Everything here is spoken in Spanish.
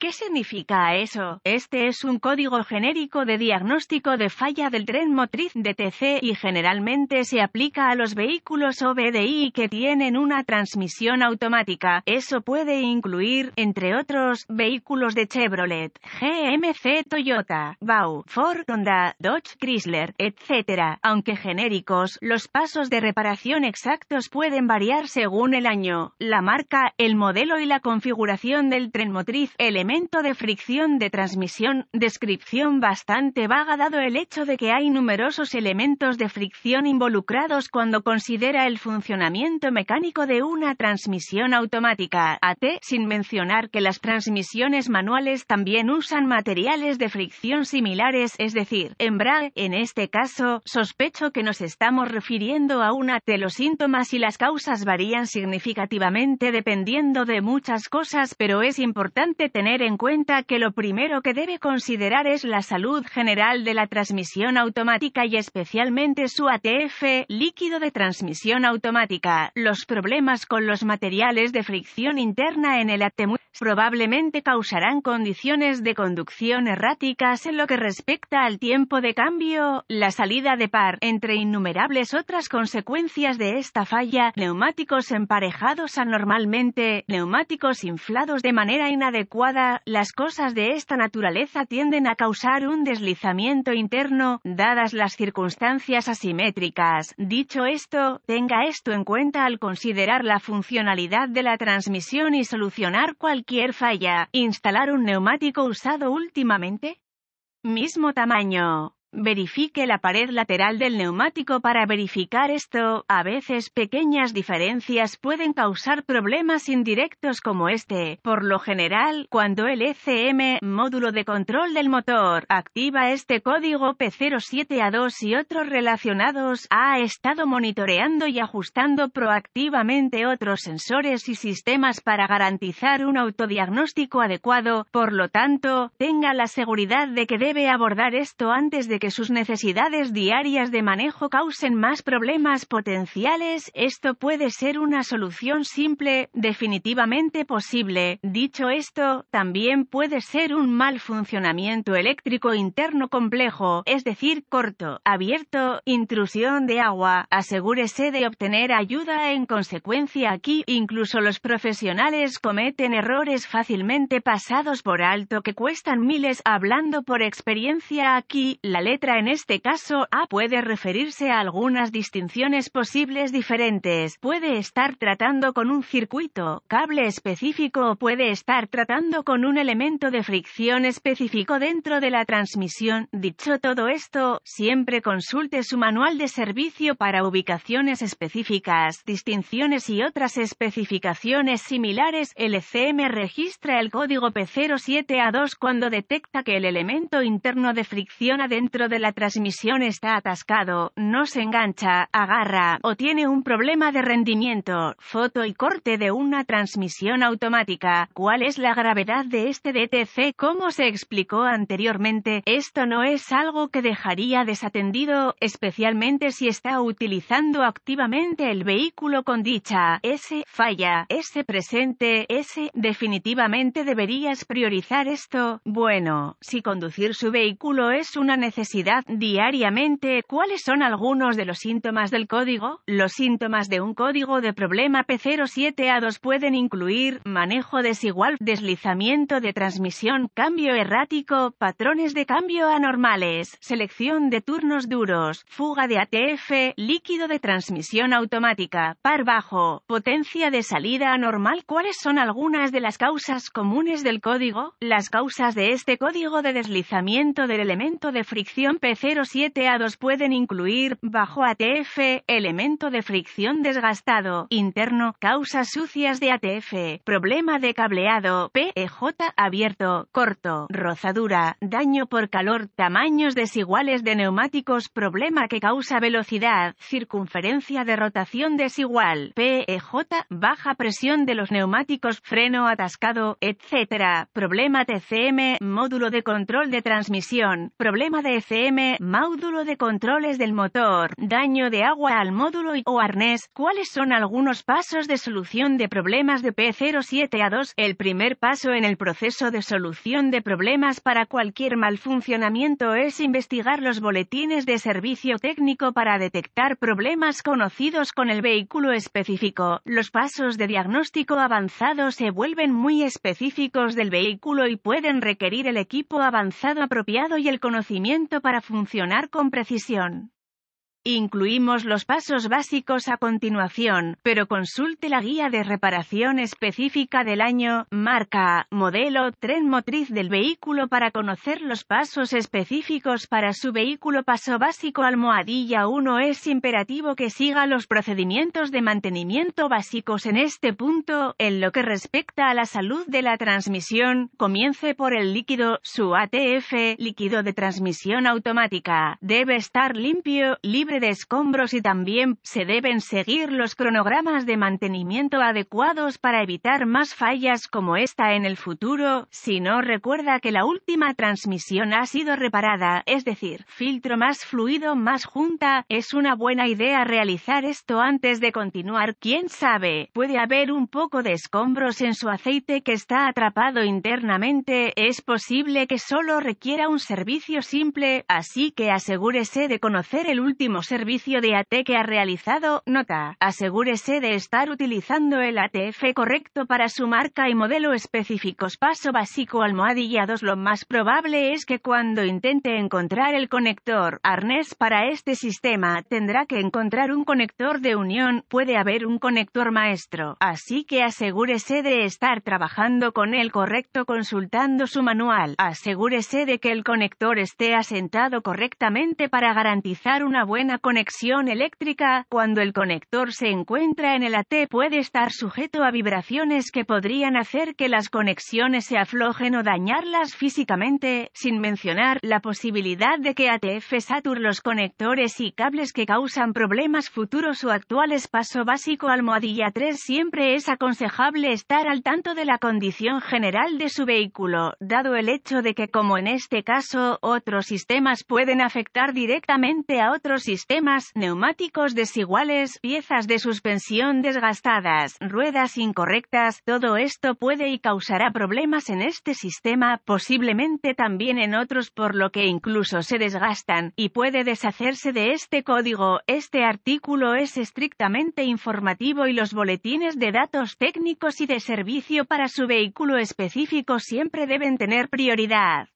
¿Qué significa eso? Este es un código genérico de diagnóstico de falla del tren motriz DTC y generalmente se aplica a los vehículos OBDI que tienen una transmisión automática. Eso puede incluir, entre otros, vehículos de Chevrolet, GMC, Toyota, VAU, Ford, Honda, Dodge, Chrysler, etc. Aunque genéricos, los pasos de reparación exactos pueden variar según el año, la marca, el modelo y la configuración del tren motriz. LM elemento de fricción de transmisión, descripción bastante vaga dado el hecho de que hay numerosos elementos de fricción involucrados cuando considera el funcionamiento mecánico de una transmisión automática, AT, sin mencionar que las transmisiones manuales también usan materiales de fricción similares, es decir, en embrague. En este caso, sospecho que nos estamos refiriendo a una AT. Los síntomas y las causas varían significativamente dependiendo de muchas cosas, pero es importante tener en cuenta que lo primero que debe considerar es la salud general de la transmisión automática y especialmente su ATF, líquido de transmisión automática. Los problemas con los materiales de fricción interna en el ATM probablemente causarán condiciones de conducción erráticas en lo que respecta al tiempo de cambio, la salida de par, entre innumerables otras consecuencias de esta falla, neumáticos emparejados anormalmente, neumáticos inflados de manera inadecuada, las cosas de esta naturaleza tienden a causar un deslizamiento interno, dadas las circunstancias asimétricas. Dicho esto, tenga esto en cuenta al considerar la funcionalidad de la transmisión y solucionar cualquier falla. Instalar un neumático usado últimamente. Mismo tamaño. Verifique la pared lateral del neumático para verificar esto. A veces pequeñas diferencias pueden causar problemas indirectos como este. Por lo general, cuando el ECM, módulo de control del motor, activa este código P07A2 y otros relacionados, ha estado monitoreando y ajustando proactivamente otros sensores y sistemas para garantizar un autodiagnóstico adecuado. Por lo tanto, tenga la seguridad de que debe abordar esto antes de que sus necesidades diarias de manejo causen más problemas potenciales, esto puede ser una solución simple, definitivamente posible. Dicho esto, también puede ser un mal funcionamiento eléctrico interno complejo, es decir, corto, abierto, intrusión de agua. Asegúrese de obtener ayuda en consecuencia aquí, incluso los profesionales cometen errores fácilmente pasados por alto que cuestan miles hablando por experiencia aquí, la ley letra en este caso A puede referirse a algunas distinciones posibles diferentes. Puede estar tratando con un circuito, cable específico o puede estar tratando con un elemento de fricción específico dentro de la transmisión. Dicho todo esto, siempre consulte su manual de servicio para ubicaciones específicas, distinciones y otras especificaciones similares. LCM e registra el código P07A2 cuando detecta que el elemento interno de fricción adentro de la transmisión está atascado, no se engancha, agarra o tiene un problema de rendimiento. Foto y corte de una transmisión automática. ¿Cuál es la gravedad de este DTC? Como se explicó anteriormente, esto no es algo que dejaría desatendido, especialmente si está utilizando activamente el vehículo con dicha S falla, S presente, S definitivamente deberías priorizar esto. Bueno, si conducir su vehículo es una necesidad diariamente, ¿cuáles son algunos de los síntomas del código? Los síntomas de un código de problema P07A2 pueden incluir manejo desigual, deslizamiento de transmisión, cambio errático, patrones de cambio anormales, selección de turnos duros, fuga de ATF, líquido de transmisión automática, par bajo, potencia de salida anormal. ¿Cuáles son algunas de las causas comunes del código? Las causas de este código de deslizamiento del elemento de fricción P07A2 pueden incluir, bajo ATF, elemento de fricción desgastado, interno, causas sucias de ATF, problema de cableado, PEJ abierto, corto, rozadura, daño por calor, tamaños desiguales de neumáticos, problema que causa velocidad, circunferencia de rotación desigual, PEJ, baja presión de los neumáticos, freno atascado, etc. Problema TCM, módulo de control de transmisión, problema de CM, módulo de controles del motor, daño de agua al módulo y o arnés. ¿Cuáles son algunos pasos de solución de problemas de P07 a 2? El primer paso en el proceso de solución de problemas para cualquier mal funcionamiento es investigar los boletines de servicio técnico para detectar problemas conocidos con el vehículo específico. Los pasos de diagnóstico avanzado se vuelven muy específicos del vehículo y pueden requerir el equipo avanzado apropiado y el conocimiento para funcionar con precisión. Incluimos los pasos básicos a continuación, pero consulte la guía de reparación específica del año, marca, modelo, tren motriz del vehículo para conocer los pasos específicos para su vehículo. Paso básico almohadilla 1 es imperativo que siga los procedimientos de mantenimiento básicos en este punto, en lo que respecta a la salud de la transmisión, comience por el líquido, su ATF, líquido de transmisión automática, debe estar limpio, libre de escombros y también se deben seguir los cronogramas de mantenimiento adecuados para evitar más fallas como esta en el futuro, si no recuerda que la última transmisión ha sido reparada, es decir, filtro más fluido más junta, es una buena idea realizar esto antes de continuar, quién sabe, puede haber un poco de escombros en su aceite que está atrapado internamente, es posible que solo requiera un servicio simple, así que asegúrese de conocer el último servicio de AT que ha realizado, nota, asegúrese de estar utilizando el ATF correcto para su marca y modelo específicos. Paso básico almohadillados, Lo más probable es que cuando intente encontrar el conector arnés para este sistema, tendrá que encontrar un conector de unión, puede haber un conector maestro, así que asegúrese de estar trabajando con el correcto consultando su manual, asegúrese de que el conector esté asentado correctamente para garantizar una buena conexión eléctrica, cuando el conector se encuentra en el AT puede estar sujeto a vibraciones que podrían hacer que las conexiones se aflojen o dañarlas físicamente, sin mencionar la posibilidad de que ATF satur los conectores y cables que causan problemas futuros o actuales. Paso básico almohadilla 3 Siempre es aconsejable estar al tanto de la condición general de su vehículo, dado el hecho de que como en este caso, otros sistemas pueden afectar directamente a otros sistemas sistemas, neumáticos desiguales, piezas de suspensión desgastadas, ruedas incorrectas, todo esto puede y causará problemas en este sistema, posiblemente también en otros por lo que incluso se desgastan, y puede deshacerse de este código. Este artículo es estrictamente informativo y los boletines de datos técnicos y de servicio para su vehículo específico siempre deben tener prioridad.